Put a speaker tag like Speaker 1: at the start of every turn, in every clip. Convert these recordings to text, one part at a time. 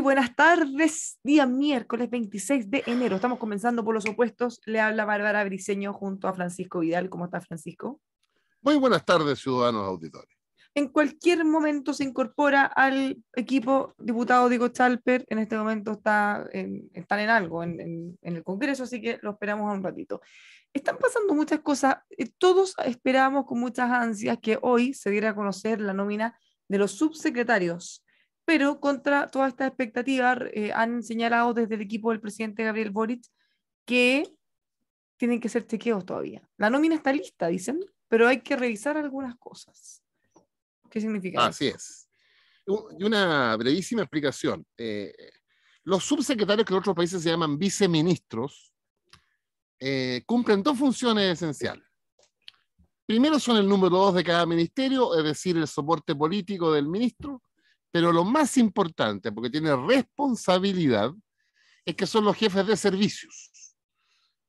Speaker 1: buenas tardes, día miércoles 26 de enero. Estamos comenzando por los opuestos. Le habla Bárbara Briceño junto a Francisco Vidal. ¿Cómo está Francisco? Muy buenas tardes, ciudadanos auditores. En cualquier momento se incorpora al equipo diputado Diego Chalper. En este momento está están en algo, en, en, el Congreso, así que lo esperamos un ratito. Están pasando muchas cosas. Eh, todos esperamos con muchas ansias que hoy se diera a conocer la nómina de los subsecretarios pero contra todas estas expectativas eh, han señalado desde el equipo del presidente Gabriel Boric que tienen que ser chequeos todavía. La nómina está lista, dicen, pero hay que revisar algunas cosas. ¿Qué significa?
Speaker 2: Así es. Y una brevísima explicación. Eh, los subsecretarios que en otros países se llaman viceministros eh, cumplen dos funciones esenciales. Primero son el número dos de cada ministerio, es decir, el soporte político del ministro, pero lo más importante, porque tiene responsabilidad, es que son los jefes de servicios.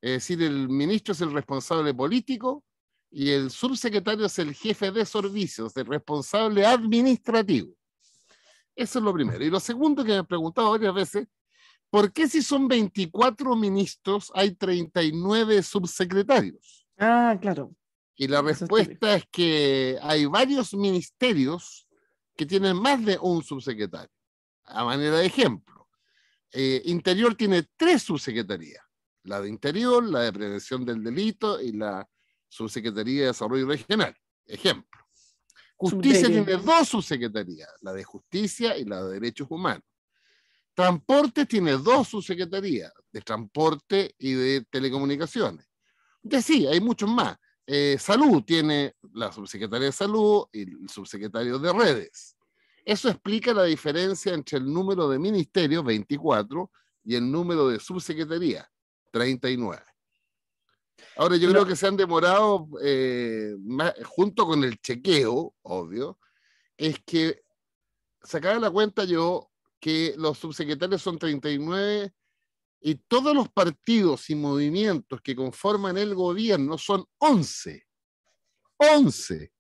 Speaker 2: Es decir, el ministro es el responsable político y el subsecretario es el jefe de servicios, el responsable administrativo. Eso es lo primero. Y lo segundo que me he preguntado varias veces, ¿por qué si son 24 ministros hay 39 subsecretarios? Ah, claro. Y la respuesta es que hay varios ministerios que tienen más de un subsecretario, a manera de ejemplo. Eh, Interior tiene tres subsecretarías, la de Interior, la de Prevención del Delito y la Subsecretaría de Desarrollo Regional, ejemplo. Justicia tiene dos subsecretarías, la de Justicia y la de Derechos Humanos. Transporte tiene dos subsecretarías, de Transporte y de Telecomunicaciones. Decía, sí, hay muchos más. Eh, salud, tiene la Subsecretaría de salud y el subsecretario de redes. Eso explica la diferencia entre el número de ministerios, 24, y el número de subsecretaría, 39. Ahora, yo creo que se han demorado, eh, junto con el chequeo, obvio, es que sacaba la cuenta yo que los subsecretarios son 39 y todos los partidos y movimientos que conforman el gobierno son 11. 11.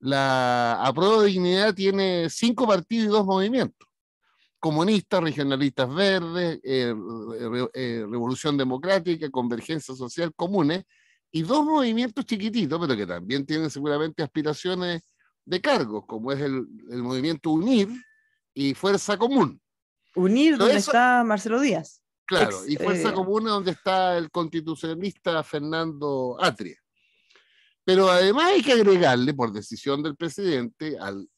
Speaker 2: La aprueba de dignidad tiene cinco partidos y dos movimientos. Comunistas, regionalistas verdes, eh, eh, revolución democrática, convergencia social, comunes, y dos movimientos chiquititos, pero que también tienen seguramente aspiraciones de cargos, como es el, movimiento UNIR y Fuerza Común. UNIR, dónde está Marcelo Díaz. Claro, y Fuerza eh Comuna donde está el constitucionalista Fernando Atria. Pero además hay que agregarle, por decisión del presidente, al,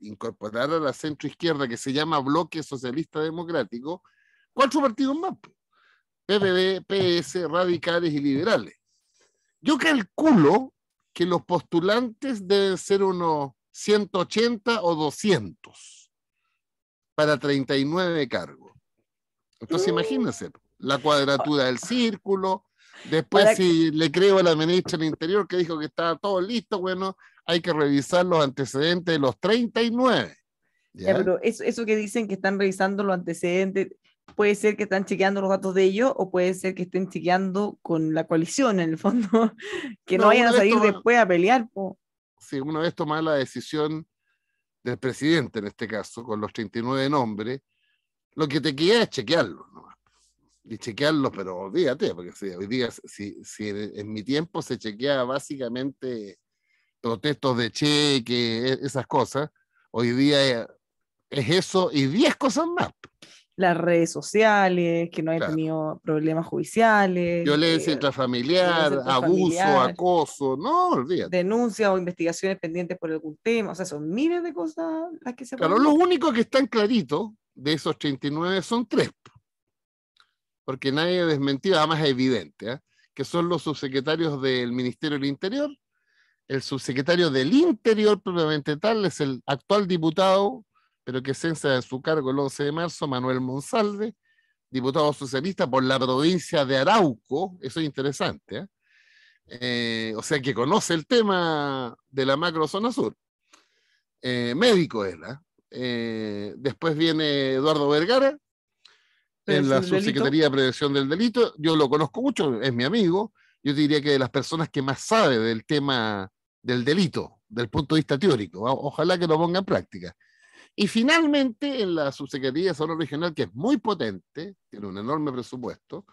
Speaker 2: incorporar a la centroizquierda que se llama Bloque Socialista Democrático, cuatro partidos más, PPD, PS, Radicales y Liberales. Yo calculo que los postulantes deben ser unos 180 o 200 para 39 cargos. Entonces imagínense, la cuadratura del círculo, después si le creo a la ministra del Interior que dijo que estaba todo listo, bueno, hay que revisar los antecedentes de los 39.
Speaker 1: ¿ya? pero eso, que dicen que están revisando los antecedentes, puede ser que están chequeando los datos de ellos o puede ser que estén chequeando con la coalición en el fondo, que no, vayan a salir después a pelear.
Speaker 2: Sí, Si uno vez la decisión del presidente en este caso, con los 39 nombres, lo que te queda es chequearlo Y chequearlo, pero olvídate, porque si, hoy día, si, si en mi tiempo se chequeaba básicamente protestos de cheque, e, esas cosas, hoy día
Speaker 1: eh, es eso y 10 cosas más. Las redes sociales, que no haya tenido problemas judiciales. Violencia eh,
Speaker 2: intrafamiliar, abuso,
Speaker 1: acoso, no, olvídate. Denuncias o investigaciones pendientes por algún tema, o sea, son miles de cosas las que se Claro, lo
Speaker 2: único que están clarito de esos 39 son tres, porque nadie desmentido, además es evidente, ¿eh? que son los subsecretarios del Ministerio del Interior, el subsecretario del Interior propiamente tal es el actual diputado, pero que censa en su cargo el 11 de marzo, Manuel Monsalve, diputado socialista por la provincia de Arauco, eso es interesante, ¿eh? Eh, o sea que conoce el tema de la macro zona sur. médico era, eh, después viene Eduardo Vergara, en la Subsecretaría de Prevención del Delito. Yo lo conozco mucho, es mi amigo. Yo diría que de las personas que más sabe del tema del delito, del punto de vista teórico. Ojalá que lo ponga en práctica. Y finalmente, en la Subsecretaría de Salud Regional, que es muy potente, tiene un enorme presupuesto,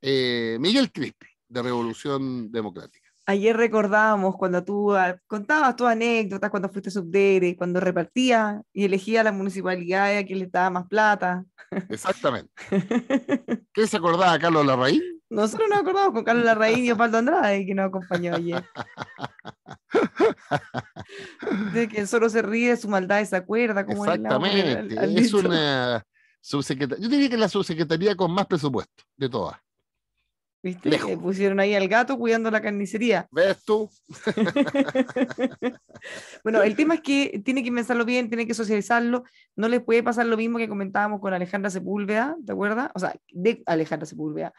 Speaker 2: eh, Miguel Crispi, de Revolución Democrática.
Speaker 1: Ayer recordábamos cuando tú ah, contabas tus anécdotas, cuando fuiste subdere, cuando repartías y elegías la municipalidad a quien le daba más plata.
Speaker 2: Exactamente. ¿Qué se acordaba Carlos Larraín?
Speaker 1: Nosotros nos acordamos con Carlos Larraín y Osvaldo Andrade, que nos acompañó ayer. De que solo se ríe de su maldad y se acuerda.
Speaker 2: Como Exactamente. es una subsecretaría. Yo diría que es la subsecretaría con más presupuesto de todas.
Speaker 1: ¿Viste? pusieron ahí al gato cuidando la carnicería. ¿Ves tú? bueno, el tema es que tiene que pensarlo bien, tiene que socializarlo. No les puede pasar lo mismo que comentábamos con Alejandra Sepúlveda, ¿te acuerdas? O sea, de Alejandra Sepúlveda,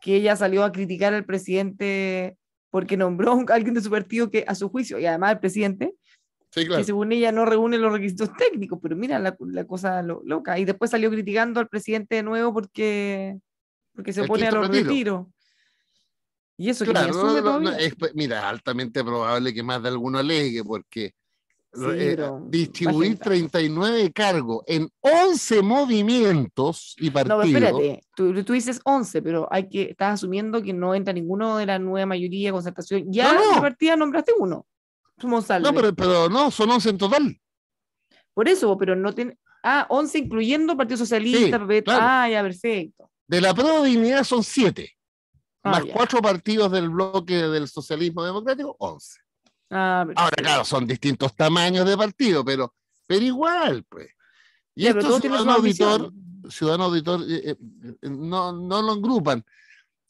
Speaker 1: que ella salió a criticar al presidente porque nombró a alguien de su partido que, a su juicio, y además el presidente, que según ella no reúne los requisitos técnicos, pero mira la, cosa loca. Y después salió criticando al presidente de nuevo porque, porque se pone opone a los retiros.
Speaker 2: Y eso claro, que es, pues, mira, altamente probable que más de alguno alegue, porque eh, distribuir 39 cargos en 11 movimientos y partidos. No, espérate,
Speaker 1: tú, dices 11, pero hay que, estás asumiendo que no entra ninguno de la nueva mayoría de concertación. Ya en partida nombraste uno. no, pero, no, son 11 en total. Por eso, pero no tiene. Ah, 11 incluyendo Partido Socialista, Ah, ya, perfecto. De la prueba
Speaker 2: de dignidad son 7. Ah, más cuatro partidos del bloque del
Speaker 1: socialismo democrático,
Speaker 2: once. Ah, Ahora, claro, son distintos tamaños de partido, pero, pero igual, pues. Y estos ciudadano auditor, ciudadano auditor, eh, eh, no, no lo engrupan.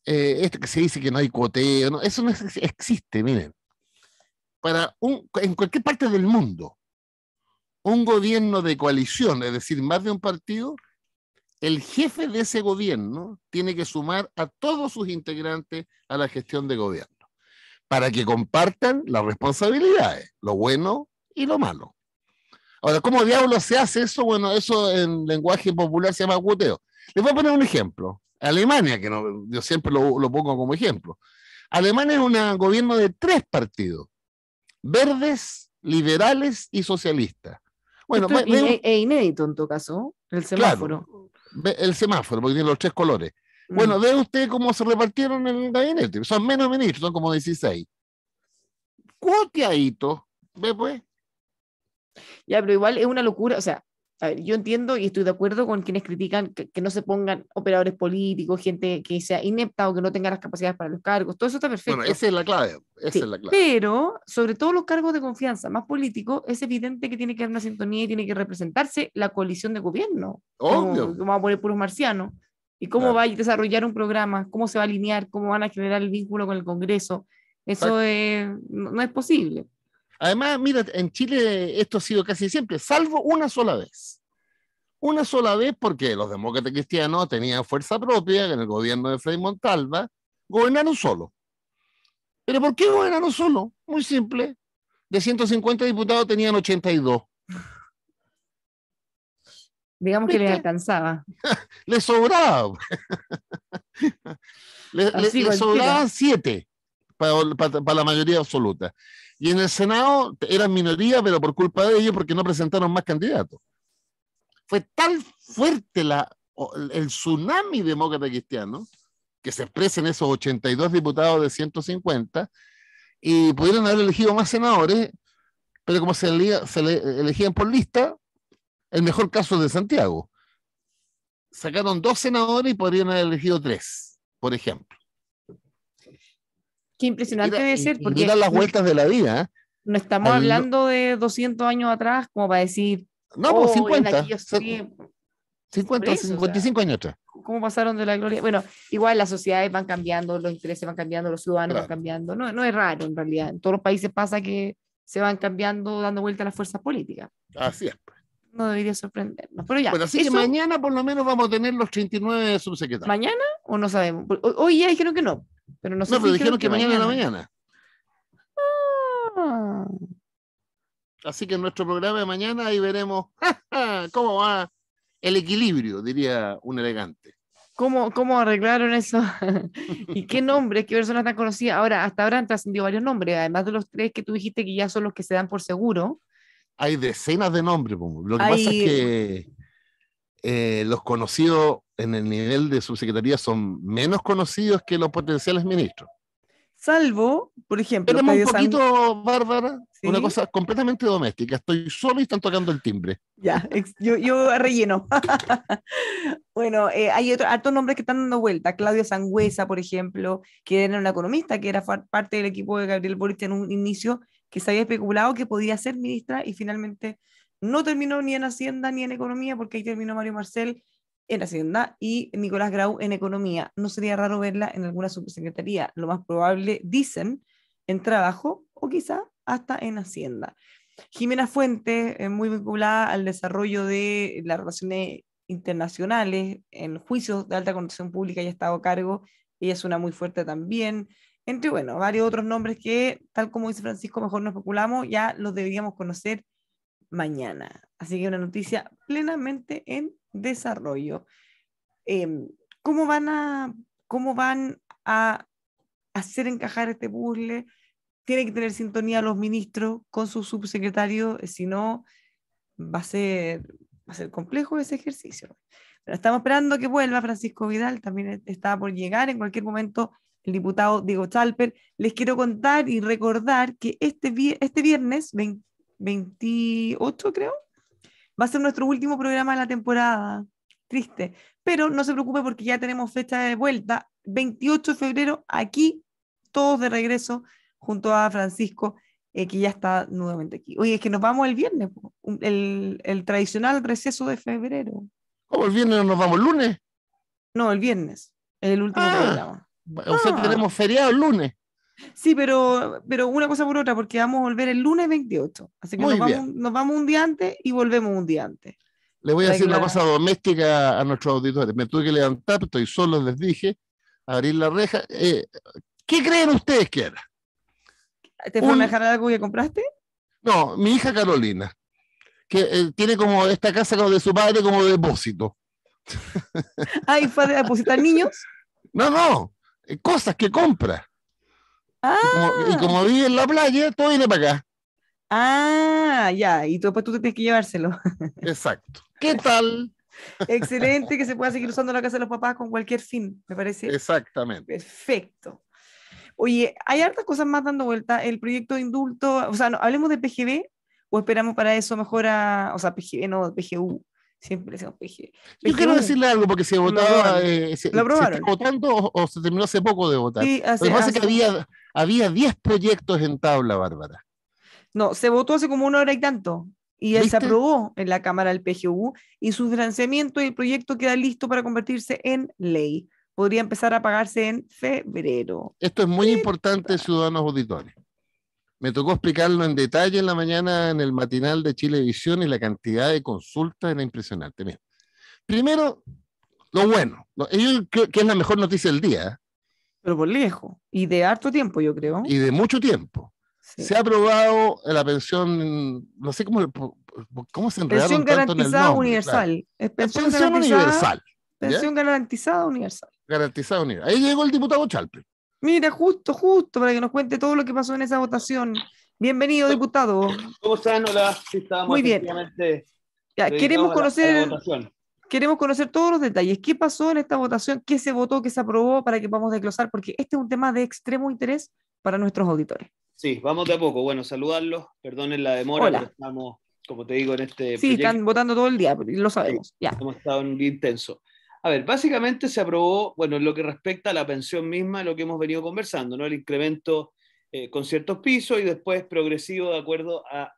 Speaker 2: Eh, que se dice que no hay cuoteo, eso no existe, miren. Para un, en cualquier parte del mundo, un gobierno de coalición, es decir, más de un partido, el jefe de ese gobierno tiene que sumar a todos sus integrantes a la gestión de gobierno para que compartan las responsabilidades, lo bueno y lo malo. Ahora, ¿cómo diablos se hace eso? Bueno, eso en lenguaje popular se llama cuteo. Les voy a poner un ejemplo. Alemania, que yo siempre lo, pongo como ejemplo. Alemania es un gobierno de tres partidos, verdes, liberales y socialistas. Bueno, es,
Speaker 1: e inédito en tu caso, el semáforo
Speaker 2: el semáforo, porque tiene los tres colores. Mm. Bueno, ve usted cómo se repartieron en el gabinete. Son menos ministros, son como 16.
Speaker 1: Cuoteadito, ve pues. Ya, pero igual es una locura, o sea, a ver, yo entiendo y estoy de acuerdo con quienes critican que, no se pongan operadores políticos, gente que sea inepta o que no tenga las capacidades para los cargos, todo eso está perfecto. esa es la clave, esa es la clave. Pero sobre todo los cargos de confianza, más políticos, es evidente que tiene que haber una sintonía y tiene que representarse la coalición de gobierno. Obvio. Como, a poner puros marcianos. ¿Y cómo va a desarrollar un programa? ¿Cómo se va a alinear? ¿Cómo van a generar el vínculo con el Congreso? Eso
Speaker 2: no es posible. Además, mira, en Chile esto ha sido casi siempre, salvo una sola vez. Una sola vez porque los demócratas cristianos tenían fuerza propia en el gobierno de Frei Montalva, gobernaron solo. ¿Pero por qué gobernaron solo? Muy simple. De 150 diputados tenían 82.
Speaker 1: Digamos que les alcanzaba.
Speaker 2: les sobraba. les, les, sobraba siete para la mayoría absoluta. Y en el Senado eran minoría, pero por culpa de ellos, porque no presentaron más candidatos. Fue tan fuerte el tsunami demócrata cristiano que se expresa en esos 82 diputados de 150 y pudieron haber elegido más senadores, pero como se, elegían por lista, el mejor caso es de Santiago. Sacaron dos senadores y podrían haber elegido tres, por ejemplo.
Speaker 1: Qué impresionante debe ser. Porque las vueltas
Speaker 2: de la vida. ¿eh?
Speaker 1: No estamos hablando de 200 años atrás, como para decir. No, 50.
Speaker 2: 50, 55 años atrás.
Speaker 1: ¿Cómo pasaron de la gloria? Bueno, igual las sociedades van cambiando, los intereses van cambiando, los ciudadanos van cambiando. No, no es raro en realidad. En todos los países pasa que se van cambiando, dando vuelta a las fuerzas políticas. Así es. Pues. No debería sorprendernos. Pero ya. que mañana
Speaker 2: por lo menos vamos a tener los 39 subsecretarios. ¿Mañana
Speaker 1: o no sabemos? Hoy ya dijeron que no. Pero no, pero dijeron que, mañana, mañana la ah. mañana.
Speaker 2: Así que en nuestro programa de mañana ahí veremos cómo va el equilibrio, diría un elegante.
Speaker 1: ¿Cómo, cómo arreglaron eso? ¿Y qué nombres, qué personas tan conocidas? Ahora, hasta ahora han trascendido varios nombres, además de los tres que tú dijiste que ya son los que se dan por seguro.
Speaker 2: Hay decenas de nombres, lo que pasa es que eh, los conocidos en el nivel de subsecretaría son menos conocidos que los potenciales ministros.
Speaker 1: Salvo, por ejemplo. Tenemos un poquito, Bárbara,
Speaker 2: una cosa completamente doméstica. Estoy solo y están tocando el timbre.
Speaker 1: Ya, yo, yo relleno. bueno, eh, hay otros nombres que están dando vuelta. Claudio Sangüesa, por ejemplo, que era un economista, que era parte del equipo de Gabriel Boric en un inicio, que se había especulado que podía ser ministra y finalmente no terminó ni en Hacienda ni en Economía, porque ahí terminó Mario Marcel en Hacienda y Nicolás Grau en Economía. No sería raro verla en alguna subsecretaría, lo más probable, dicen, en Trabajo o quizá hasta en Hacienda. Jimena Fuentes, eh, muy vinculada al desarrollo de las relaciones internacionales en juicios de alta condición pública y ha estado a cargo. Ella es una muy fuerte también. Entre, bueno, varios otros nombres que, tal como dice Francisco, mejor nos especulamos, ya los deberíamos conocer mañana. Así que una noticia plenamente en desarrollo, em, ¿cómo, van a, ¿cómo van a hacer encajar este puzzle? Tiene que tener sintonía los ministros con sus subsecretarios, eh, si no, va a ser, va a ser complejo ese ejercicio. Pero estamos esperando que vuelva Francisco Vidal, también e, está por llegar en cualquier momento el diputado Diego Chalper. Les quiero contar y recordar que este, este viernes 28, creo, Va a ser nuestro último programa de la temporada. Triste. Pero no se preocupe porque ya tenemos fecha de vuelta. 28 de febrero, aquí, todos de regreso, junto a Francisco, eh, que ya está nuevamente aquí. Oye, es que nos vamos el viernes, el, tradicional receso de febrero. ¿Cómo el viernes no nos vamos lunes? No, el viernes, el último ah. programa. O sea ah. tenemos feriado el lunes. Sí, pero, pero una cosa por otra, porque vamos a volver el lunes 28. Así que nos vamos, un día antes y volvemos un día antes.
Speaker 2: Le voy a decir una cosa doméstica a nuestros auditores. Me tuve que levantar, estoy solo, les dije, abrir la reja. Eh, ¿Qué creen ustedes que era? ¿Te fue a dejar algo que compraste? No, mi hija Carolina, que eh, tiene como esta casa como de su padre como depósito. ¿Ay, fue a depositar niños? No, no, eh, cosas que compra. Ah. Y, como, y, ah. vive en la
Speaker 1: playa, todo viene para acá. Ah, ya, y después tú tienes que llevárselo. Exacto. ¿Qué tal? Excelente que se pueda seguir usando la casa de los papás con cualquier fin, me parece.
Speaker 2: Exactamente.
Speaker 1: Perfecto. Oye, hay hartas cosas más dando vuelta. El proyecto de indulto, o sea, hablemos de PGB o esperamos para eso mejor a, o sea, PGB no, PGU, Siempre PG. Yo quiero decirle
Speaker 2: algo, porque se votaba. Eh, se, votando o, se terminó hace poco de votar. Sí, Lo que pasa es que había, 10 proyectos en tabla, Bárbara.
Speaker 1: No, se votó hace como una hora y tanto. Y él se aprobó en la Cámara del PGU y su financiamiento y el proyecto queda listo para convertirse en ley. Podría empezar a pagarse en febrero.
Speaker 2: Esto es muy importante, ciudadanos auditores. Me tocó explicarlo en detalle en la mañana en el matinal de Chilevisión y la cantidad de consultas era impresionante. primero, lo bueno, que es la mejor noticia del día. ¿eh?
Speaker 1: Pero por lejos, y de harto tiempo, yo creo.
Speaker 2: Y de mucho tiempo. Se ha aprobado la pensión, no sé cómo, se enredaron Pensión garantizada universal. pensión, universal. Pensión
Speaker 1: garantizada universal. Garantizada universal. Ahí llegó el diputado Chalpe. Mira, justo, justo, para que nos cuente todo lo que pasó en esa votación. Bienvenido, diputado.
Speaker 3: ¿Cómo están? Hola, Muy bien. queremos conocer
Speaker 1: queremos conocer todos los detalles. ¿Qué pasó en esta votación? ¿Qué se votó? ¿Qué se aprobó? Para que podamos desglosar, porque este es un tema de extremo interés para nuestros auditores.
Speaker 3: Sí, vamos de a poco. Bueno, saludarlos. Perdonen la demora, Hola. estamos, como te digo, en este. Sí, están votando
Speaker 1: todo el día, lo sabemos. Hemos
Speaker 3: estado en un día intenso. A ver, básicamente se aprobó, bueno, en lo que respecta a la pensión misma, lo que hemos venido conversando, ¿no? El incremento eh, con ciertos pisos y después progresivo de acuerdo a,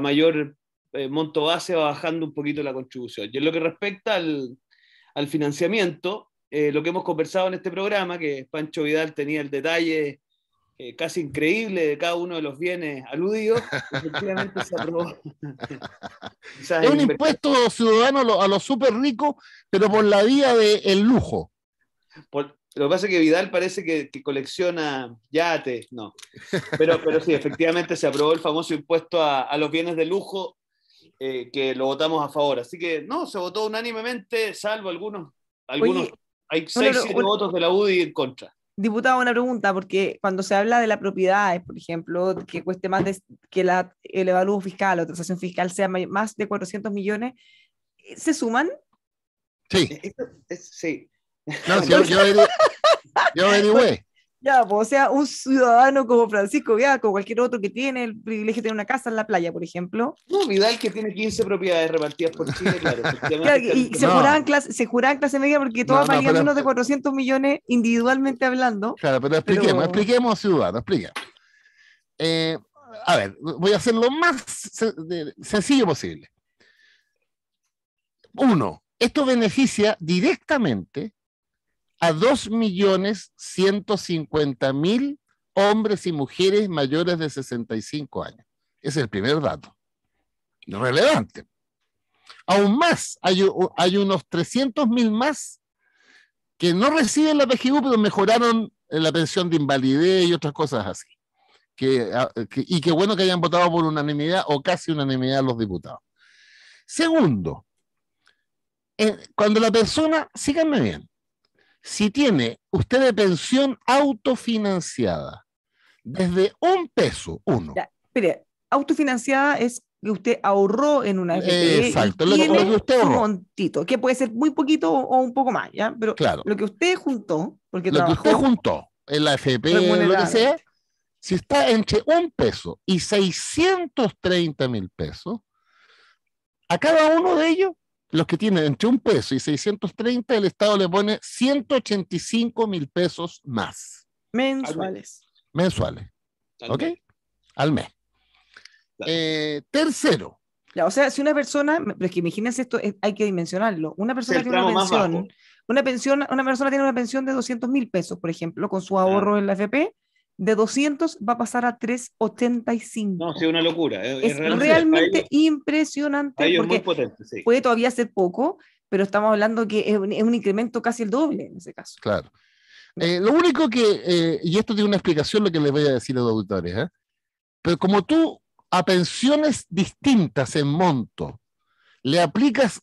Speaker 3: mayor eh, monto base va bajando un poquito la contribución. Y en lo que respecta al, financiamiento, eh, lo que hemos conversado en este programa, que Pancho Vidal tenía el detalle eh, casi increíble de cada uno de los bienes aludidos, efectivamente se aprobó.
Speaker 2: es un impuesto ciudadano a los, lo súper ricos, pero por la vía del lujo.
Speaker 3: lo que pasa es que Vidal parece que, colecciona yates, no. Pero, pero sí, efectivamente se aprobó el famoso impuesto a, los bienes de lujo, eh, que lo votamos a favor. Así que no, se votó unánimemente, salvo algunos, algunos hay seis, votos de la UDI en contra
Speaker 1: diputado, una pregunta, porque cuando se habla de la propiedad, por ejemplo, que cueste más de, que el evalúo fiscal o transacción fiscal sea más de 400 millones, eh, ¿se suman? Sí. Eh, sí. No, yo, yo, ya, pues, o sea, un ciudadano como Francisco Viaco, cualquier otro que tiene el privilegio de tener una casa en la playa, por ejemplo. No, Vidal que tiene 15 propiedades repartidas por Chile, claro. y se, juran clase, se media porque todas valían menos de 400 millones individualmente hablando. Claro, pero expliquemos, expliquemos
Speaker 2: Ciudadanos, expliquemos. Eh, a ver, voy a hacer lo más sencillo posible. Uno, esto beneficia directamente a 2.150.000 hombres y mujeres mayores de 65 años. Es el primer dato. Relevante. Aún más, hay, unos 300.000 más que no reciben la PGU, pero mejoraron eh, la pensión de invalidez y otras cosas así. Ah, que, y qué bueno que hayan votado por unanimidad o casi unanimidad los diputados. Segundo, eh, cuando la persona, síganme bien, si tiene
Speaker 1: usted de pensión autofinanciada, desde un peso, uno. autofinanciada es que usted ahorró en una FPE Exacto, y lo, que usted Un montito, que puede ser muy poquito o un poco más, ¿ya? Pero lo que usted juntó, porque lo que usted juntó
Speaker 2: en la o lo que sea,
Speaker 1: si está entre un
Speaker 2: peso y 630 mil pesos, a cada uno de ellos los que tienen entre un peso y 630, el Estado le pone 185 mil pesos más.
Speaker 1: Mensuales.
Speaker 2: Mensuales. ¿Ok? Al mes.
Speaker 1: Eh, tercero. o sea, si una persona, pero es que imagínense esto, hay que dimensionarlo. Una persona tiene una pensión, una pensión, una persona tiene una pensión de 200 mil pesos, por ejemplo, con su ahorro en la FP, de 200 va a pasar a 385. No, sí,
Speaker 3: una locura. Eh, es, realmente,
Speaker 1: impresionante. porque puede todavía ser poco, pero estamos hablando que es un, incremento casi el doble en ese caso.
Speaker 2: Claro. Eh, lo único que, eh, y esto tiene una explicación lo que les voy a decir a los auditores, ¿eh? pero como tú a pensiones distintas en monto le aplicas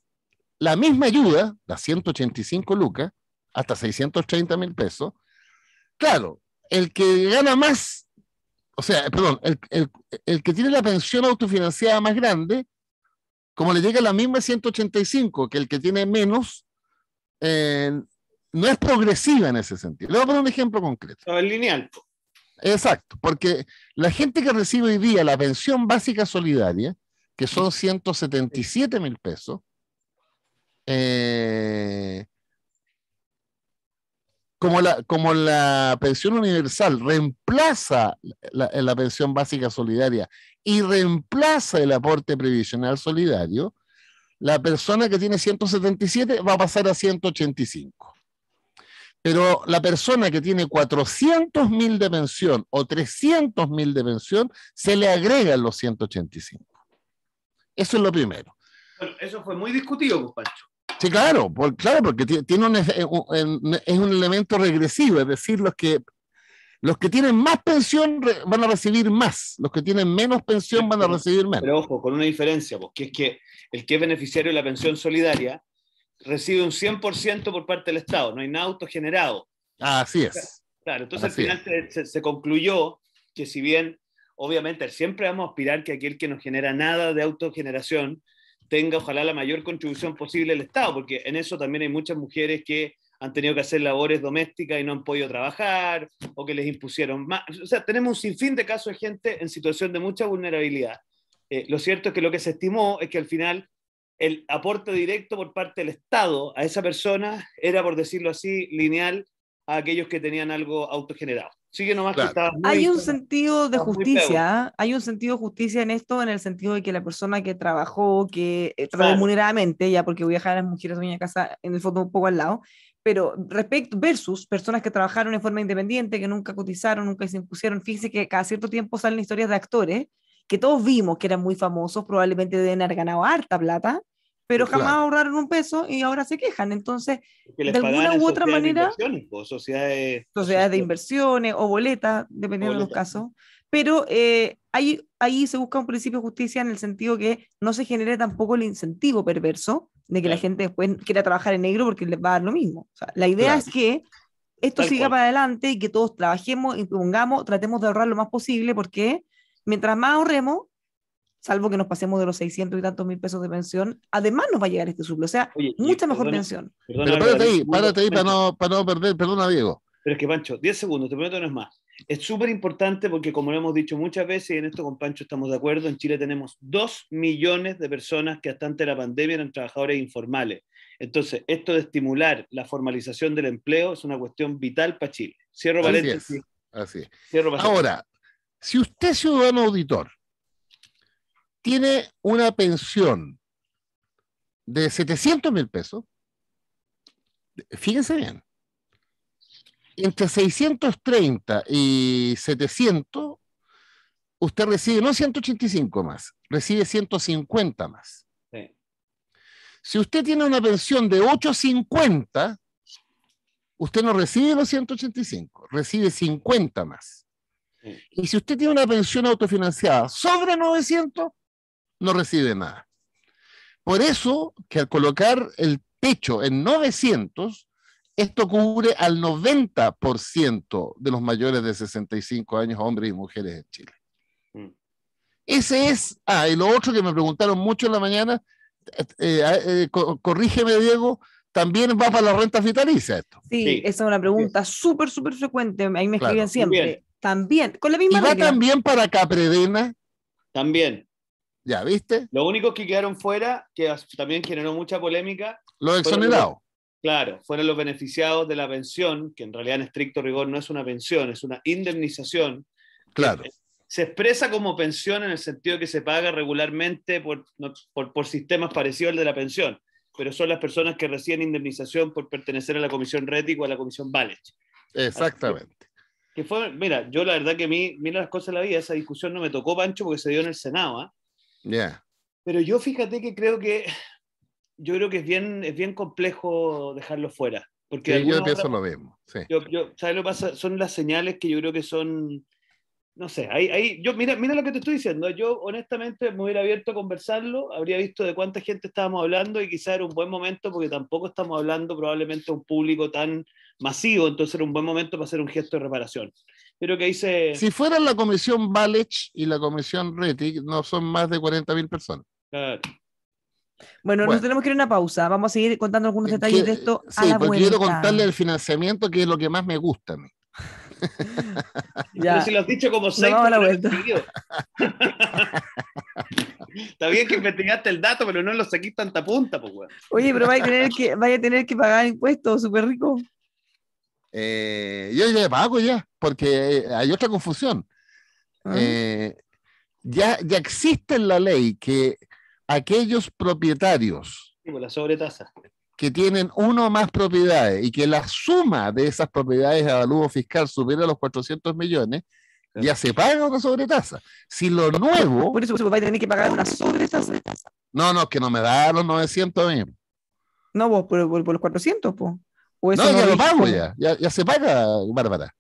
Speaker 2: la misma ayuda, las 185 lucas, hasta 630 mil pesos, claro, el que gana más, o sea, perdón, el, que tiene la pensión autofinanciada más grande, como le llega la misma 185 que el que tiene menos, eh, no es progresiva en ese sentido. Le voy a poner un ejemplo concreto. lineal. Exacto, porque la gente que recibe hoy día la pensión básica solidaria, que son 177 mil pesos, eh, como la, pensión universal reemplaza la, pensión básica solidaria y reemplaza el aporte previsional solidario, la persona que tiene 177 va a pasar a 185. Pero la persona que tiene 400 mil de pensión o 300.000 de pensión, se le agrega los 185. Eso es lo primero.
Speaker 3: eso fue muy discutido, pues, Pancho.
Speaker 2: Sí, claro, por, claro, porque tiene es un elemento regresivo, es decir, los que los que tienen más pensión van a recibir más, los que tienen menos pensión van a recibir menos. Pero ojo, con una diferencia,
Speaker 3: porque es que el que es beneficiario de la pensión solidaria recibe un 100% por parte del Estado, no hay nada autogenerado.
Speaker 2: Así es.
Speaker 3: Claro, entonces al final se, se, concluyó que si bien, obviamente, siempre vamos a aspirar que aquel que no genera nada de autogeneración tenga ojalá la mayor contribución posible el Estado, porque en eso también hay muchas mujeres que han tenido que hacer labores domésticas y no han podido trabajar, o que les impusieron más. O sea, tenemos un sinfín de casos de gente en situación de mucha vulnerabilidad. Eh, lo cierto es que lo que se estimó es que al final el aporte directo por parte del Estado a esa persona era, por decirlo así, lineal a aquellos que tenían algo autogenerado. Sí, nomás
Speaker 1: que Hay un sentido de justicia, ¿ah? hay un sentido de justicia en esto, en el sentido de que la persona que trabajó, que trabajó eh, remuneradamente, ya porque voy a dejar a las mujeres en mi casa en el fondo un poco al lado, pero respecto versus personas que trabajaron en forma independiente, que nunca cotizaron, nunca se impusieron, fíjense que cada cierto tiempo salen historias de actores que todos vimos que eran muy famosos, probablemente deben haber ganado harta plata, pero pues, jamás ahorraron un peso y ahora se quejan. Entonces, de alguna u otra manera, pues, sociedades, de inversiones o boletas, dependiendo de los casos, pero eh, ahí, ahí se busca un principio de justicia en el sentido que no se genere tampoco el incentivo perverso de que la gente después quiera trabajar en negro porque les va a dar lo mismo. la idea es que esto siga para adelante y que todos trabajemos, impongamos, tratemos de ahorrar lo más posible porque mientras más ahorremos, salvo que nos pasemos de los 600 y tantos mil pesos de pensión, además nos va a llegar este suplo, o sea, mucha mejor pensión.
Speaker 2: pero párate ahí, párate ahí para no, para no perder, perdona Diego.
Speaker 3: Pero es que Pancho, 10 segundos, te prometo no es más. Es súper importante porque, como lo hemos dicho muchas veces, y en esto con Pancho estamos de acuerdo, en Chile tenemos 2 millones de personas que hasta antes de la pandemia eran trabajadores informales. Entonces, esto de estimular la formalización del empleo es una cuestión vital para Chile. Cierro paréntesis.
Speaker 2: Así Cierro Ahora, si usted, ciudadano auditor, tiene una pensión de 700 mil pesos, fíjense bien, entre 630 y 700, usted recibe no 185 más, recibe 150 más. Si usted tiene una pensión de 850, usted no recibe los 185, recibe 50 más. Y si usted tiene una pensión autofinanciada sobre 900, no recibe nada. Por eso que al colocar el techo en 900, esto cubre al 90% de los mayores de 65 años, hombres y mujeres en Chile. Mm. Ese es, ah, y lo otro que me preguntaron mucho en la mañana, eh, eh, ah, eh, corrígeme Diego, también va para la renta vitalicia esto. Sí, esa es una pregunta
Speaker 1: súper, súper frecuente, ahí me escriben siempre. También, con la misma ¿Y va también para Capredena?
Speaker 3: También. Ya, ¿viste? Lo único que quedaron fuera, que también generó mucha polémica.
Speaker 2: Los exonerados.
Speaker 3: Claro, fueron los beneficiados de la pensión, que en realidad en estricto rigor no es una pensión, es una indemnización. Claro. Eh, se expresa como pensión en el sentido que se paga regularmente por, por, sistemas parecidos al de la pensión, pero son las personas que reciben indemnización por pertenecer a la Comisión Rético o a la Comisión Valech.
Speaker 2: Exactamente.
Speaker 3: Que fue, mira, yo la verdad que a mí, mira las cosas de la vida, esa discusión no me tocó, Pancho, porque se dio en el Senado. ¿ah? Pero yo fíjate que creo que yo creo que es bien, es bien complejo dejarlo fuera. Porque yo pienso lo mismo. Yo, lo pasa? Son las señales que yo creo que son. No sé, ahí, ahí, yo, mira, mira lo que te estoy diciendo. Yo, honestamente, me hubiera abierto a conversarlo, habría visto de cuánta gente estábamos hablando y quizá era un buen momento, porque tampoco estamos hablando probablemente a un público tan masivo, entonces era un buen momento para hacer un gesto de reparación que dice Si
Speaker 2: fueran la comisión Valech y la comisión Retic, no son más de 40.000 personas. Bueno, nos tenemos
Speaker 1: que ir a una pausa. Vamos a seguir contando algunos eh, detalles de esto. Sí, a quiero contarle
Speaker 2: el financiamiento, que es lo que más me gusta a mí. ya. si lo has dicho como seis no, la vuelta.
Speaker 3: Está bien que investigaste el dato, pero no lo saquís tanta punta, pues,
Speaker 1: Oye, pero vaya a tener que, vaya a tener que pagar impuestos, súper rico.
Speaker 2: Eh, yo ya pago ya, porque eh, hay otra confusión. Ah. Eh, ya, ya existe en la ley que aquellos propietarios
Speaker 3: la sobretasa.
Speaker 2: que tienen uno o más propiedades y que la suma de esas propiedades a valor fiscal a los 400 millones, ya se paga una sobretasa. Si lo nuevo... Por eso, va a tener que pagar una sobretasa. No, no, que no me da los 900 mil.
Speaker 1: No, vos, por, por los 400, pues no, ya lo pago ya. ya. se paga, Bárbara.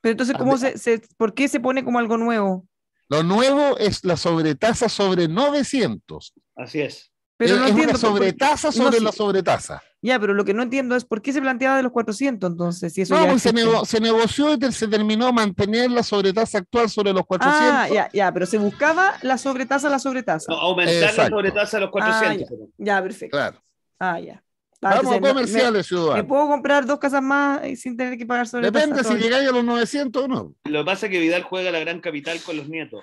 Speaker 1: Pero entonces, ah, ¿cómo se, se, ¿por qué se pone como algo nuevo? Lo nuevo
Speaker 2: es la sobretasa sobre 900. Así es. Pero es, no entiendo. Una pues, sobretasa sobre la sobretasa.
Speaker 1: Ya, pero lo que no entiendo es por qué se planteaba de los 400 entonces. eso no, pues, se,
Speaker 2: negoció y se terminó mantener la sobretasa actual sobre los
Speaker 1: 400. Ah, ya, ya, pero se buscaba la sobretasa, la sobretasa. No, aumentar la sobretasa a los 400. Ah, ya, ya, perfecto. Claro. Ah, ya. Ah, Vamos comerciales, Ciudad. puedo comprar dos casas más eh, sin tener que pagar sobre Depende si llegáis a los 900 o no.
Speaker 3: Lo que pasa es que Vidal juega la gran capital con los nietos.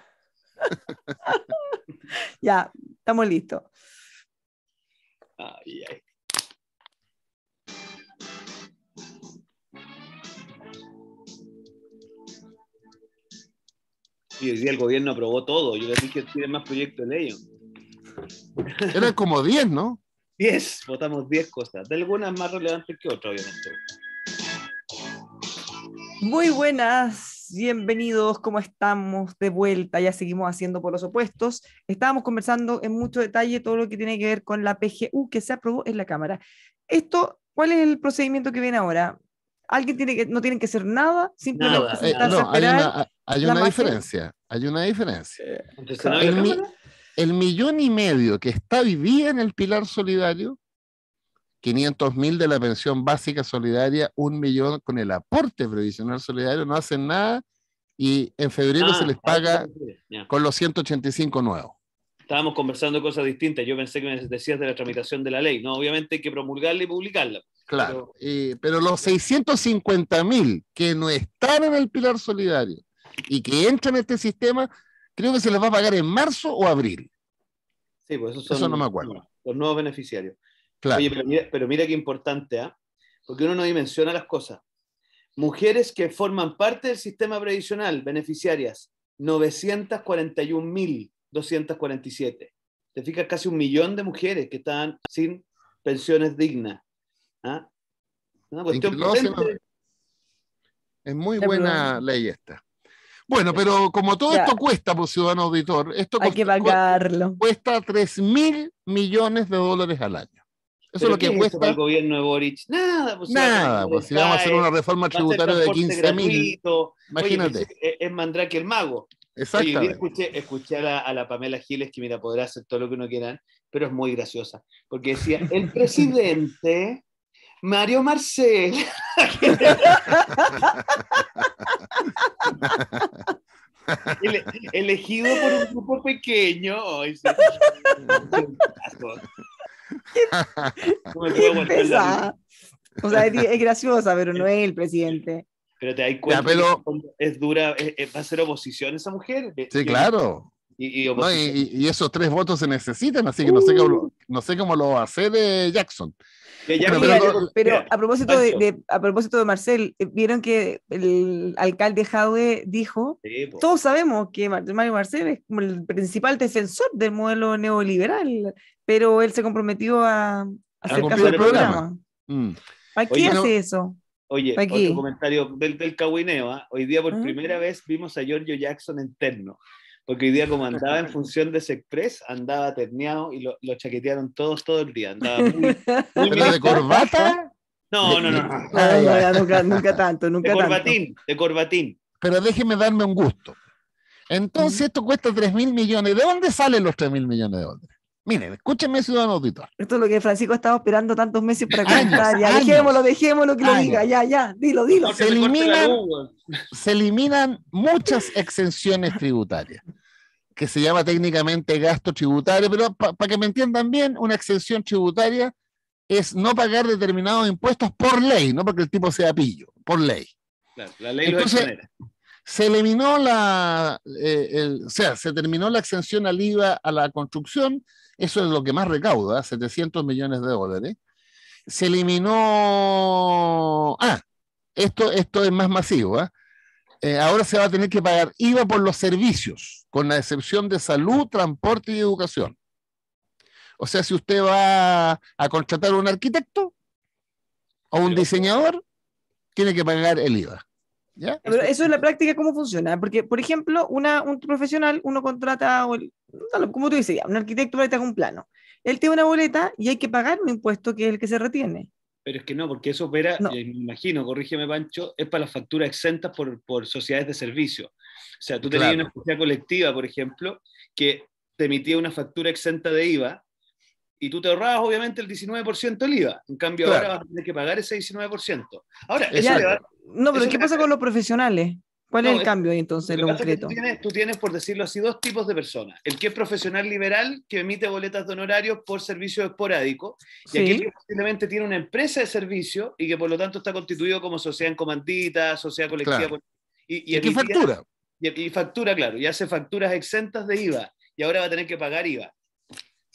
Speaker 1: ya, estamos listos.
Speaker 3: Ay, ay. Y hoy el gobierno aprobó todo. Yo les dije, tiene más proyectos en ellos
Speaker 2: Eran como 10, ¿no?
Speaker 3: 10, votamos 10 cosas, de algunas más relevantes que otras, obviamente.
Speaker 1: Muy buenas, bienvenidos, ¿cómo estamos? De vuelta, ya seguimos haciendo por los opuestos. Estábamos conversando en mucho detalle todo lo que tiene que ver con la PGU que se aprobó en la Cámara. Esto, ¿cuál es el procedimiento que viene ahora? Alguien tiene que, no tienen que hacer nada, simplemente eh, no, hay una, hay una diferencia, hay
Speaker 2: una diferencia. Eh, el millón y medio que está vivía en el pilar solidario, 500 mil de la pensión básica solidaria, un millón con el aporte previsional solidario, no hacen nada y en febrero ah, se les paga con los 185 nuevos.
Speaker 3: Estábamos conversando cosas distintas. Yo pensé que me decías de la tramitación de la ley. No, obviamente hay que promulgarla y publicarla.
Speaker 2: Claro, pero, pero los 650 mil que no están en el pilar solidario y que entran en este sistema creo que se les va a pagar en marzo o abril.
Speaker 3: Sí, pues Eso no me acuerdo. Los, nuevos beneficiarios. Oye, pero mira, qué importante, ¿ah? Porque uno no dimensiona las cosas. Mujeres que forman parte del sistema previsional, beneficiarias, 941.247. Te fijas, casi un millón de mujeres que están sin pensiones dignas. ¿ah? Una cuestión
Speaker 2: Es muy buena ley esta. Bueno, eh, pero como todo esto cuesta, por pues, ciudadano auditor, esto cuesta 3 mil millones de dólares al año. Eso es lo que cuesta. el
Speaker 3: gobierno de Boric? Nada, pues. Nada, pues si vamos a hacer una reforma tributaria de 15 mil. Imagínate. Eh, es, Mandrake el mago. Exacto. Escuché, escuché a, la, Pamela Giles, que mira, podrá hacer todo lo que uno quiera, pero es muy graciosa, porque decía, el presidente Mario Marcel. elegido por un grupo pequeño. es,
Speaker 1: graciosa, pero no es el presidente.
Speaker 3: Pero te das cuenta, es dura, es, va a ser oposición esa mujer. Sí, claro. Y,
Speaker 2: esos tres votos se necesitan, así que no, sé cómo, uh. no sé cómo lo hace de eh, Jackson. pero, a, propósito de,
Speaker 1: a propósito de Marcel, eh, vieron que el alcalde Jaue dijo, todos sabemos que Mario Marcel es como el principal defensor del modelo neoliberal, pero él se comprometió a, hacer caso del programa. Mm. ¿Para qué hace eso?
Speaker 3: Oye, otro comentario del, del Cahuineo, ¿ah? Hoy día por ¿Ah? primera vez vimos a Giorgio Jackson en terno porque hoy día como andaba en función de ese andaba terneado y lo, chaquetearon todos todo el día. Andaba muy,
Speaker 2: de corbata? No, no, no. Ah, ah, nunca, tanto, nunca de corbatín, De corbatín. Pero déjeme darme un gusto. Entonces esto cuesta 3 mil millones. ¿De dónde salen los 3 mil millones de dólares? Miren, escúchenme, ciudadano auditor. Esto es lo que Francisco ha estado esperando tantos meses para contar. dejémoslo,
Speaker 1: dejémoslo que lo diga. Ya, ya,
Speaker 2: dilo, dilo. Se, eliminan, muchas exenciones tributarias, que se llama técnicamente gasto tributario, pero para que me entiendan bien, una exención tributaria es no pagar determinados impuestos por ley, no porque el tipo sea pillo, por ley. la ley lo lo se eliminó la, eh, o sea, se terminó la exención al IVA a la construcción, eso es lo que más recauda, 700 millones de dólares. Se eliminó, ah, esto, esto es más masivo, ¿ah? eh, ahora se va a tener que pagar IVA por los servicios, con la excepción de salud, transporte y educación. O sea, si usted va a contratar a un arquitecto o un diseñador, tiene que pagar el IVA.
Speaker 1: Pero eso, en es la práctica, ¿cómo funciona? Porque, por ejemplo, una, un profesional, uno contrata, como tú dices, un arquitecto para que te haga un plano. Él tiene una boleta y hay que pagar un impuesto que es el que se retiene.
Speaker 3: Pero es que no, porque eso opera, me imagino, corrígeme Pancho, es para las facturas exentas por, por sociedades de servicio. O sea, tú tenías una sociedad colectiva, por ejemplo, que te emitía una factura exenta de IVA y tú te ahorras obviamente el
Speaker 1: 19% del IVA. En
Speaker 3: cambio, ahora vas a tener que pagar ese 19%. Ahora, No, pero ¿qué pasa
Speaker 1: con los profesionales? ¿Cuál es el cambio ahí entonces, lo, concreto?
Speaker 3: Tú tienes, por decirlo así, dos tipos de personas. El que es profesional liberal, que emite boletas de honorarios por servicio esporádico, y aquel que posiblemente tiene una empresa de servicio y que por lo tanto está constituido como sociedad en comandita, sociedad colectiva. Y, y, factura? Y, factura, claro, y hace facturas exentas de IVA, y ahora va a tener que pagar IVA.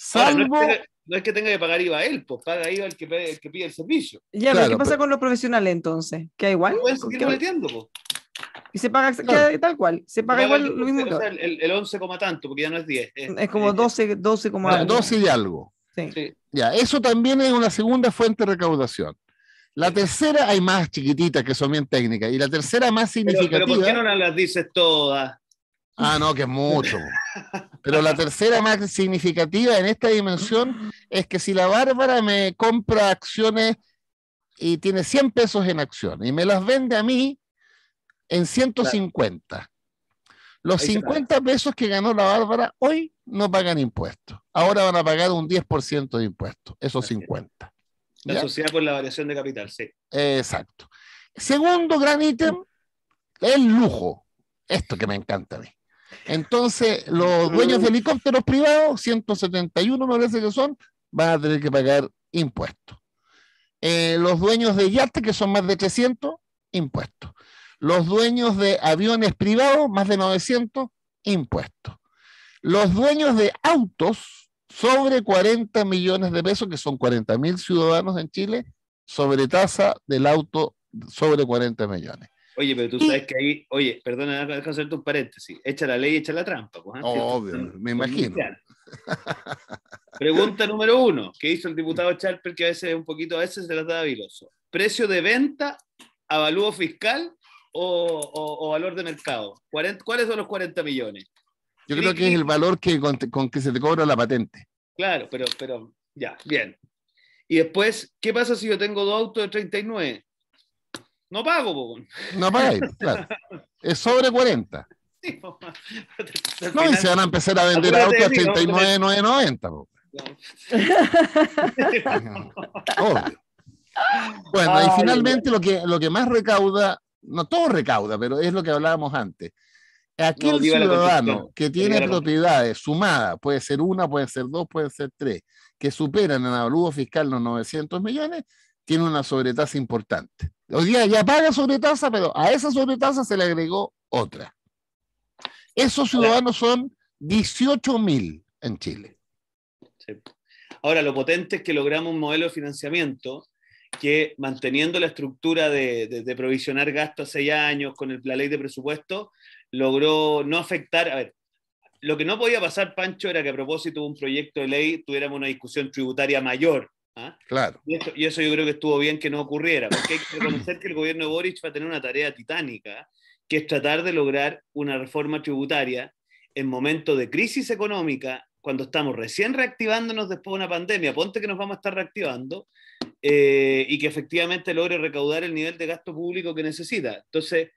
Speaker 3: Salvo, no es que tenga que pagar IVA él, pues paga IVA el que, pide el servicio. Ya, ¿qué pasa
Speaker 1: con los profesionales entonces? Que igual? pueden seguir metiendo. pues. Y se paga tal cual, se paga, igual lo mismo. O
Speaker 3: el, 11, tanto,
Speaker 1: porque ya no es 10. Es, como 12, 12, 12 y algo. Sí. Ya, eso también
Speaker 2: es una segunda fuente de recaudación. La tercera hay más chiquititas que son bien técnicas. Y la tercera más significativa. pero ¿por qué no las dices todas? Ah, no, que es mucho. Pero la tercera más significativa en esta dimensión es que si la Bárbara me compra acciones y tiene 100 pesos en acciones y me las vende a mí en 150, los 50 pesos que ganó la Bárbara hoy no pagan impuestos. Ahora van a pagar un 10% de impuestos, esos 50. La sociedad
Speaker 3: con la variación de capital, sí.
Speaker 2: Exacto. Segundo gran ítem, el lujo. Esto que me encanta a mí. Entonces, los dueños de helicópteros privados, 171 me parece que son, van a tener que pagar impuestos. Eh, los dueños de yates, que son más de 300, impuestos. Los dueños de aviones privados, más de 900, impuestos. Los dueños de autos, sobre 40 millones de pesos, que son 40 mil ciudadanos en Chile, sobre tasa del auto sobre 40 millones.
Speaker 3: Oye, pero tú sabes que ahí, oye, perdona, déjame hacerte un paréntesis. Echa la ley, echa la trampa. Pues, ¿ah? Obvio, me imagino. Pregunta número uno, que hizo el diputado Charper, que a veces un poquito, a veces se las da viloso. ¿Precio de venta, avalúo fiscal o, valor de mercado? ¿Cuáles son los 40 millones? Yo creo que es el
Speaker 2: valor que con, que se te cobra la patente.
Speaker 3: Claro, pero, pero ya, bien. Y después, ¿qué pasa si yo tengo dos autos de 39? No pago,
Speaker 2: No pagáis, claro. Es sobre 40. Sí, no, y se van a empezar a vender autos a 39,990, Obvio. Bueno, y finalmente lo que, lo que más recauda, no todo recauda, pero es lo que hablábamos antes. Aquel ciudadano que tiene propiedades sumadas, puede ser una, puede ser dos, puede ser tres, que superan en avalúo fiscal los 900 millones, tiene una sobretasa importante. Hoy día ya paga sobretasa, pero a esa sobretasa se le agregó otra. Esos ciudadanos son 18.000 en Chile.
Speaker 3: Ahora, lo potente
Speaker 2: es que logramos un modelo
Speaker 3: de financiamiento que manteniendo la estructura de, provisionar gastos a seis años con la ley de presupuesto, logró no afectar, a ver, lo que no podía pasar, Pancho, era que a propósito de un proyecto de ley tuviéramos una discusión tributaria mayor, ¿Ah? Claro. Y eso, yo creo que estuvo bien que no ocurriera, porque hay que reconocer que el gobierno de Boric va a tener una tarea titánica, que es tratar de lograr una reforma tributaria en momento de crisis económica, cuando estamos recién reactivándonos después de una pandemia, ponte que nos vamos a estar reactivando, eh, y que efectivamente logre recaudar el nivel de gasto público que necesita. Entonces,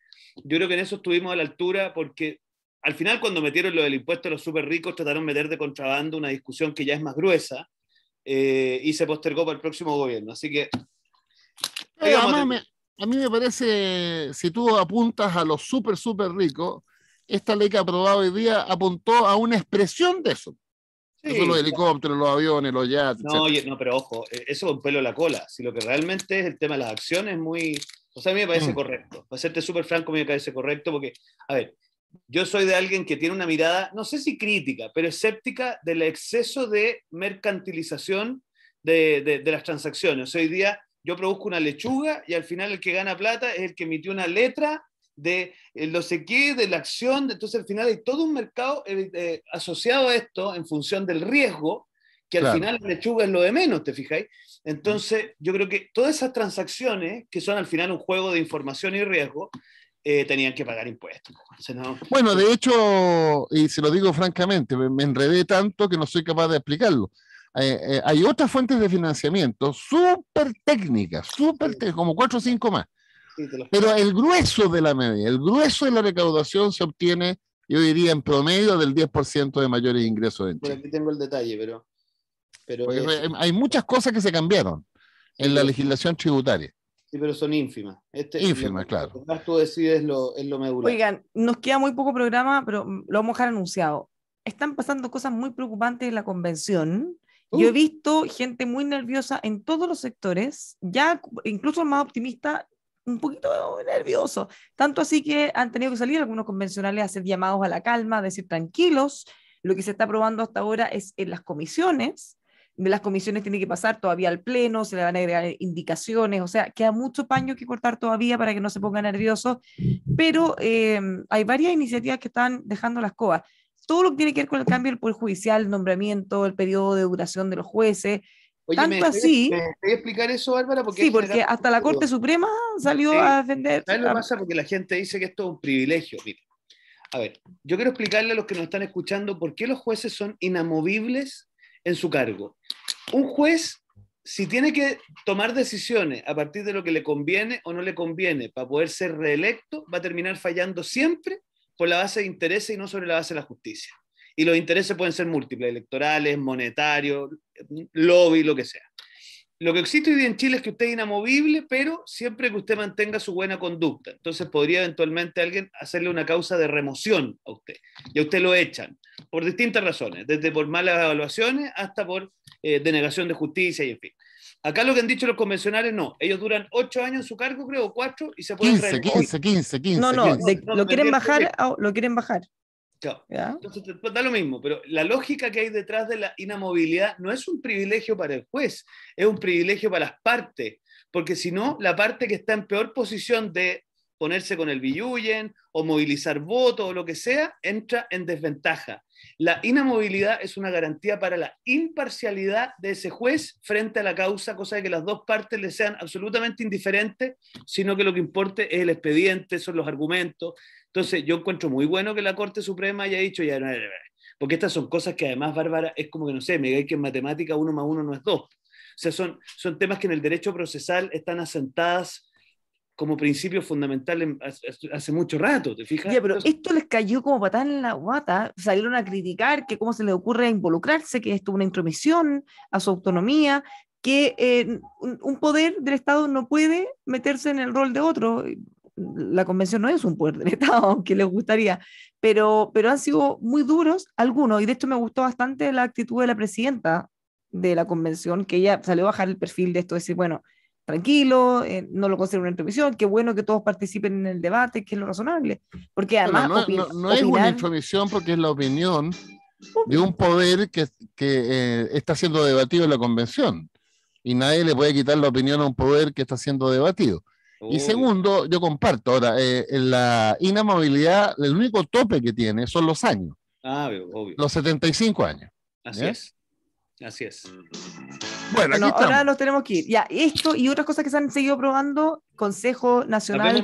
Speaker 3: yo creo que en eso estuvimos a la altura porque al final cuando metieron lo del impuesto a los súper ricos trataron de meter de contrabando una discusión que ya es más gruesa eh, y se postergó para el próximo gobierno. Así que...
Speaker 2: a mí me parece, si tú apuntas a los súper, súper ricos, esta ley que ha aprobado hoy día apuntó a una expresión de eso. Sí, eso los helicópteros, los aviones, los yates. No, no, pero ojo, e,
Speaker 3: eso con pelo en la cola. Si lo que realmente es el tema de las acciones, muy. O sea, a mí me parece mm. correcto. Para serte súper franco, a mí me parece correcto porque, a ver, yo soy de alguien que tiene una mirada, no sé si crítica, pero escéptica del exceso de mercantilización de, las transacciones. hoy día yo produzco una lechuga y al final el que gana plata es el que emitió una letra de lo eh, sé qué, de la acción. Entonces al final hay todo un mercado eh, eh, asociado a esto en función del riesgo, que al final la lechuga es lo de menos, ¿te fijáis? Entonces yo creo que todas esas transacciones, que son al final un juego de información y riesgo, eh, tenían que pagar impuestos.
Speaker 2: Bueno, de eh. hecho, y se lo digo francamente, me enredé tanto que no soy capaz de explicarlo. Eh, hay otras fuentes de financiamiento súper técnicas, súper técnicas, como cuatro o cinco más. Pero el grueso de la media, el grueso de la recaudación se obtiene yo diría en promedio del 10% de mayores ingresos
Speaker 3: aquí tengo el detalle, pero... pero
Speaker 2: hay muchas cosas que se cambiaron en la legislación tributaria.
Speaker 3: Sí, pero son ínfimas. Este, ínfimas, claro. tú decides lo, es lo medular. Oigan,
Speaker 1: nos queda muy poco programa, pero lo vamos a dejar anunciado. Están pasando cosas muy preocupantes en la convención. Yo he uh. visto gente muy nerviosa en todos los sectores, ya incluso más optimista, un poquito nervioso. Tanto así que han tenido que salir algunos convencionales a hacer llamados a la calma, a decir tranquilos. Lo que se está probando hasta ahora es en las comisiones, las comisiones tienen que pasar todavía al pleno, se le van a agregar indicaciones, o sea, queda mucho paño que cortar todavía para que no se ponga nervioso pero em, hay varias iniciativas que están dejando las cobas. Todo lo que tiene que ver con el cambio del Poder Judicial, el nombramiento, el periodo de duración de los jueces, Tanto ¿me así.
Speaker 3: explicar eso, Bárbara? Porque sí, porque hasta la Corte Suprema
Speaker 1: salió a defender. ¿Sabes lo pasa?
Speaker 3: Porque la gente dice que esto es un privilegio. Mira, a ver, yo quiero explicarle a los que nos están escuchando por qué los jueces son inamovibles en su cargo un juez, si tiene que tomar decisiones a partir de lo que le conviene o no le conviene para poder ser reelecto, va a terminar fallando siempre por la base de intereses y no sobre la base de la justicia. Y los intereses pueden ser múltiples, electorales, monetarios, lobby, lo que sea. Lo que existe hoy día en Chile es que usted es inamovible, pero siempre que usted mantenga su buena conducta. Entonces podría eventualmente alguien hacerle una causa de remoción a usted. Y a usted lo echan por distintas razones, desde por malas evaluaciones hasta por eh, denegación de justicia y en fin. Acá lo que han dicho los convencionales, no. Ellos duran ocho años en su cargo, creo, cuatro, y se pueden 15, 15,
Speaker 1: 15, 15, No, no, lo, quieren bajar, lo quieren bajar. Claro.
Speaker 3: Entonces, pues, da lo mismo, pero la lógica que hay detrás de la inamovilidad no es un privilegio para el juez, es un privilegio para las partes, porque si no, la parte que está en peor posición de ponerse con el Billuyen o movilizar votos o lo que sea, entra en desventaja. La inamovilidad es una garantía para la imparcialidad de ese juez frente a la causa, cosa de que las dos partes le sean absolutamente indiferentes, sino que lo que importe es el expediente, son los argumentos. Entonces, yo encuentro muy bueno que la Corte Suprema haya dicho, ya, porque estas son cosas que además, Bárbara, es como que no sé, me que en matemática uno más uno no es dos. O sea, son, son temas que en el derecho procesal están asentadas como principio fundamental
Speaker 1: hace, mucho rato, ¿te fijas? Ya, pero esto les cayó como patada en la guata, salieron a criticar que cómo se les ocurre involucrarse, que esto es una intromisión a su autonomía, que eh, un poder del Estado no puede meterse en el rol de otro. La convención no es un poder del Estado, aunque les gustaría, pero, pero han sido muy duros algunos, y de hecho me gustó bastante la actitud de la presidenta de la convención, que ella salió a bajar el perfil de esto, decir, bueno, tranquilo, eh, no lo considero una intromisión, qué bueno que todos participen en el debate, que es lo razonable. Porque además... no, es una
Speaker 2: intromisión porque es la opinión de un poder que, que eh, está siendo debatido en la convención y nadie le puede quitar la opinión a un poder que está siendo debatido. Y segundo, yo comparto, ahora, eh, la inamovilidad, el único tope que tiene son los años. Ah, Los 75 años.
Speaker 3: Así es. Así es. Mm.
Speaker 2: Bueno, ahora
Speaker 1: nos tenemos que ir. Ya, esto y otras cosas que se han seguido probando, Consejo Nacional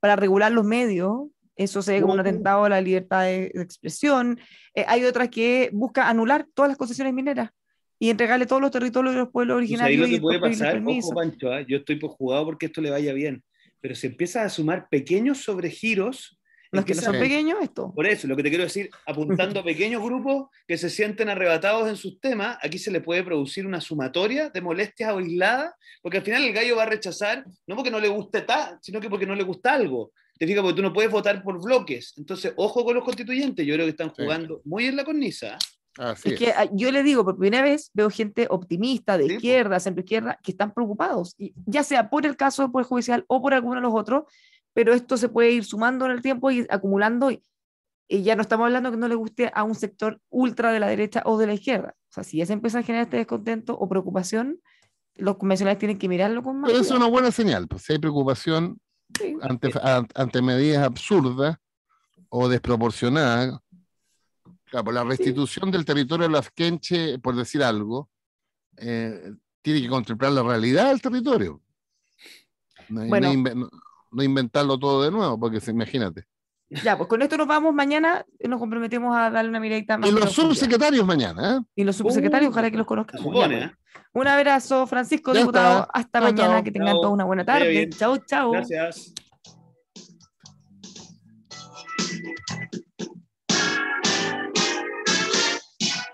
Speaker 1: para, regular los medios, eso se ve como un uh. atentado a la libertad de, expresión. Eh, hay otras que busca anular todas las concesiones mineras y entregarle todos los territorios de los pueblos originarios. puede pasar, ¿eh?
Speaker 3: yo estoy por jugado porque esto le vaya bien, pero se empiezas a sumar pequeños sobregiros los que no son pequeños, esto. Por eso, lo que te quiero decir, apuntando a pequeños grupos que se sienten arrebatados en sus temas, aquí se le puede producir una sumatoria de molestias aisladas, porque al final el gallo va a rechazar, no porque no le guste tal, sino que porque no le gusta algo. Te fijas, porque tú no puedes votar por bloques. Entonces, ojo con los constituyentes, yo creo que están jugando muy en la
Speaker 1: cornisa. Así es, que ah, yo le digo, por primera vez veo gente optimista, de izquierda, centro izquierda, que están preocupados, y ya sea por el caso del Poder Judicial o por alguno de los otros, pero esto se puede ir sumando en el tiempo y acumulando. Y, ya no estamos hablando que no le guste a un sector ultra de la derecha o de la izquierda. O sea, si ya se empieza a generar este descontento o preocupación, los convencionales tienen que mirarlo con más. Pero es una
Speaker 2: buena señal, pues si hay preocupación ante, ante medidas absurdas o desproporcionadas, claro, pues, la restitución del territorio de las Kenche, por decir algo, eh, tiene que contemplar la realidad del territorio. bueno, no inventarlo todo de nuevo, porque imagínate.
Speaker 1: Ya, pues con esto nos vamos mañana, nos comprometemos a darle una directa. más. Y los
Speaker 2: subsecretarios mañana, ¿eh? Y los subsecretarios, ojalá
Speaker 1: que los uh, conozcan. Pues. ¿eh? Un abrazo, Francisco, diputado. Hasta mañana, que tengan toda una buena tarde. Chao, chao. Gracias.